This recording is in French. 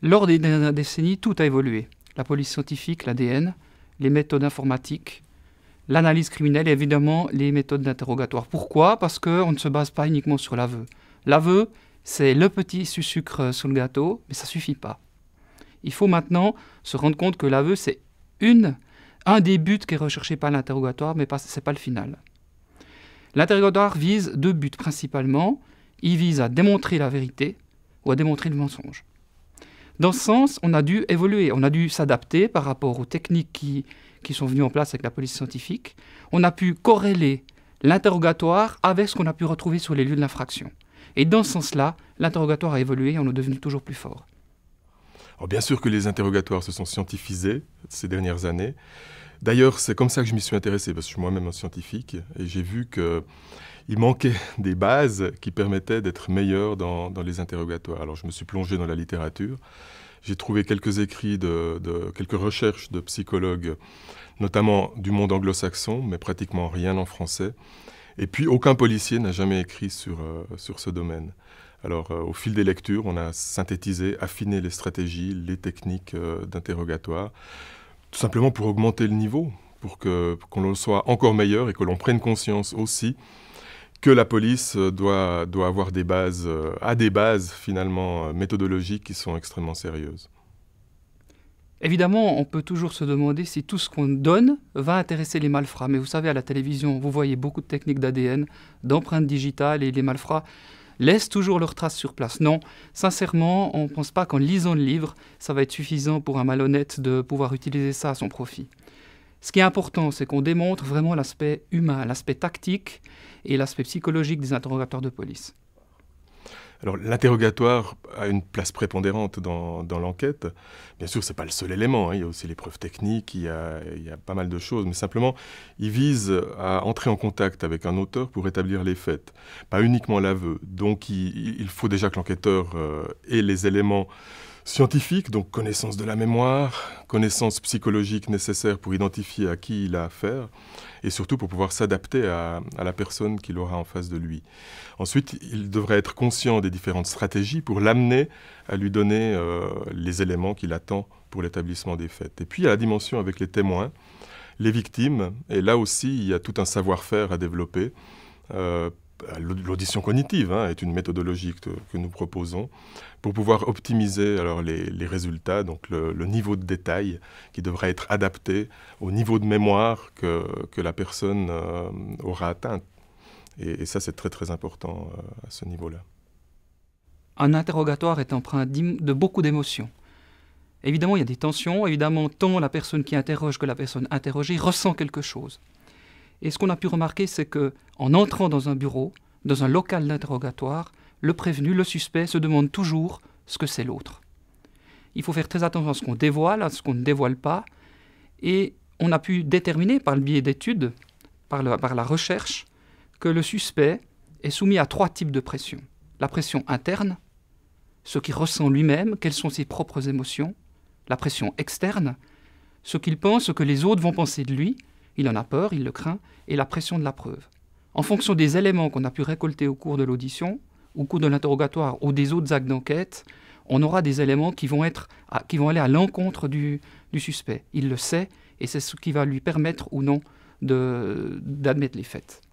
Lors des dernières décennies, tout a évolué. La police scientifique, l'ADN, les méthodes informatiques, l'analyse criminelle et évidemment les méthodes d'interrogatoire. Pourquoi Parce qu'on ne se base pas uniquement sur l'aveu. L'aveu, c'est le petit sucre sur le gâteau, mais ça suffit pas. Il faut maintenant se rendre compte que l'aveu, c'est une, un des buts qui est recherché par l'interrogatoire, mais ce n'est pas le final. L'interrogatoire vise deux buts principalement. Il vise à démontrer la vérité ou à démontrer le mensonge. Dans ce sens, on a dû évoluer, on a dû s'adapter par rapport aux techniques qui, sont venues en place avec la police scientifique. On a pu corréler l'interrogatoire avec ce qu'on a pu retrouver sur les lieux de l'infraction. Et dans ce sens-là, l'interrogatoire a évolué et on est devenu toujours plus fort. bien sûr que les interrogatoires se sont scientifisés ces dernières années. D'ailleurs, c'est comme ça que je m'y suis intéressé, parce que je suis moi-même un scientifique, et j'ai vu qu'il manquait des bases qui permettaient d'être meilleur dans, les interrogatoires. Alors je me suis plongé dans la littérature, j'ai trouvé quelques écrits, de, quelques recherches de psychologues, notamment du monde anglo-saxon, mais pratiquement rien en français. Et puis aucun policier n'a jamais écrit sur, euh, sur ce domaine. Alors, euh, au fil des lectures, on a synthétisé, affiné les stratégies, les techniques euh, d'interrogatoire. Tout simplement pour augmenter le niveau, pour que qu'on soit encore meilleur et que l'on prenne conscience aussi que la police euh, doit, doit avoir des bases, à euh, des bases finalement euh, méthodologiques qui sont extrêmement sérieuses. Évidemment, on peut toujours se demander si tout ce qu'on donne va intéresser les malfrats. Mais vous savez, à la télévision, vous voyez beaucoup de techniques d'ADN, d'empreintes digitales, et les malfrats laissent toujours leurs traces sur place. Non, sincèrement, on ne pense pas qu'en lisant le livre, ça va être suffisant pour un malhonnête de pouvoir utiliser ça à son profit. Ce qui est important, c'est qu'on démontre vraiment l'aspect humain, l'aspect tactique et l'aspect psychologique des interrogateurs de police. Alors l'interrogatoire a une place prépondérante dans, l'enquête. Bien sûr, ce n'est pas le seul élément, hein. il y a aussi les preuves techniques, il y, a, il y, a, pas mal de choses, mais simplement, il vise à entrer en contact avec un auteur pour établir les faits, pas uniquement l'aveu. Donc il, faut déjà que l'enquêteur euh, ait les éléments scientifique, donc connaissance de la mémoire, connaissance psychologique nécessaire pour identifier à qui il a affaire, et surtout pour pouvoir s'adapter à, la personne qu'il aura en face de lui. Ensuite, il devrait être conscient des différentes stratégies pour l'amener à lui donner euh, les éléments qu'il attend pour l'établissement des faits. Et puis, il y a la dimension avec les témoins, les victimes, et là aussi, il y a tout un savoir-faire à développer. Euh, l'audition cognitive hein, est une méthodologie que, nous proposons pour pouvoir optimiser alors les, résultats, donc le, niveau de détail qui devra être adapté au niveau de mémoire que, la personne euh, aura atteint. Et, ça, c'est très très important euh, à ce niveau-là. Un interrogatoire est empreint de beaucoup d'émotions. Évidemment, il y a des tensions. Évidemment, tant la personne qui interroge que la personne interrogée ressent quelque chose. Et ce qu'on a pu remarquer, c'est que en entrant dans un bureau, dans un local d'interrogatoire, le prévenu, le suspect, se demande toujours ce que c'est l'autre. Il faut faire très attention à ce qu'on dévoile, à ce qu'on ne dévoile pas. Et on a pu déterminer par le biais d'études, par, par la recherche, que le suspect est soumis à trois types de pression. La pression interne, ce qu'il ressent lui-même, quelles sont ses propres émotions, la pression externe, ce qu'il pense, ce que les autres vont penser de lui, il en a peur, il le craint, et la pression de la preuve. En fonction des éléments qu'on a pu récolter au cours de l'audition, au cours de l'interrogatoire ou des autres actes d'enquête, on aura des éléments qui vont, être qui vont aller à l'encontre du, suspect. Il le sait et c'est ce qui va lui permettre ou non d'admettre les faits.